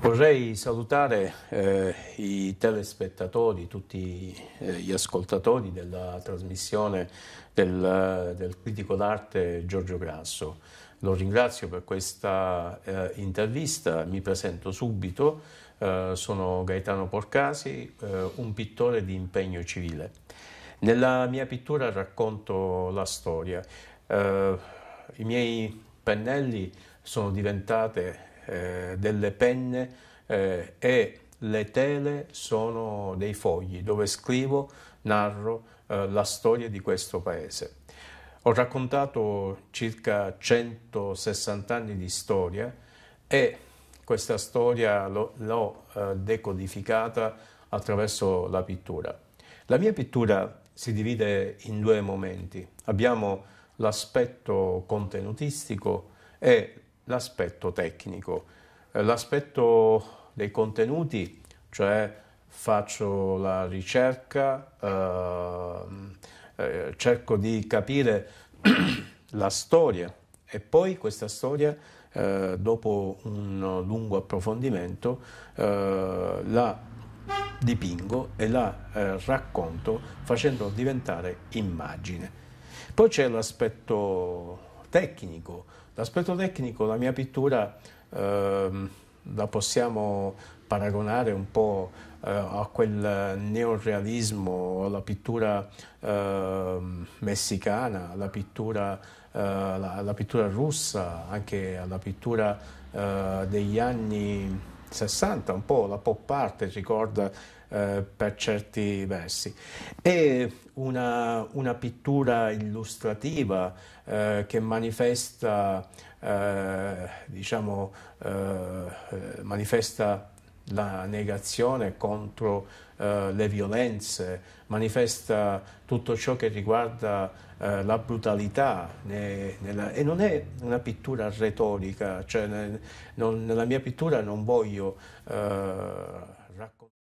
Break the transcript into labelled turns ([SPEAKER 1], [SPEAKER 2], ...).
[SPEAKER 1] Vorrei salutare eh, i telespettatori, tutti eh, gli ascoltatori della trasmissione del, del critico d'arte Giorgio Grasso. Lo ringrazio per questa eh, intervista, mi presento subito, eh, sono Gaetano Porcasi, eh, un pittore di impegno civile. Nella mia pittura racconto la storia. I miei pennelli sono diventate eh, delle penne eh, e le tele sono dei fogli dove scrivo, narro eh, la storia di questo paese. Ho raccontato circa 160 anni di storia e questa storia l'ho eh, decodificata attraverso la pittura. La mia pittura si divide in due momenti. Abbiamo l'aspetto contenutistico e l'aspetto tecnico, eh, l'aspetto dei contenuti, cioè faccio la ricerca, ehm, eh, cerco di capire la storia e poi questa storia, eh, dopo un lungo approfondimento, eh, la dipingo e la eh, racconto facendo diventare immagine. Poi c'è l'aspetto tecnico. L'aspetto tecnico, la mia pittura eh, la possiamo paragonare un po' eh, a quel neorealismo, alla pittura ehm, eh, messicana, alla pittura, alla pittura, russa, anche alla pittura eh, degli anni 60, un po' la pop art ricorda eh, per certi versi. È una, una pittura illustrativa eh, che manifesta, eh, diciamo, eh, manifesta la negazione contro uh, le violenze, manifesta tutto ciò che riguarda uh, la brutalità né, nella, e non è una pittura retorica, cioè, ne, non, nella mia pittura non voglio uh, raccontare.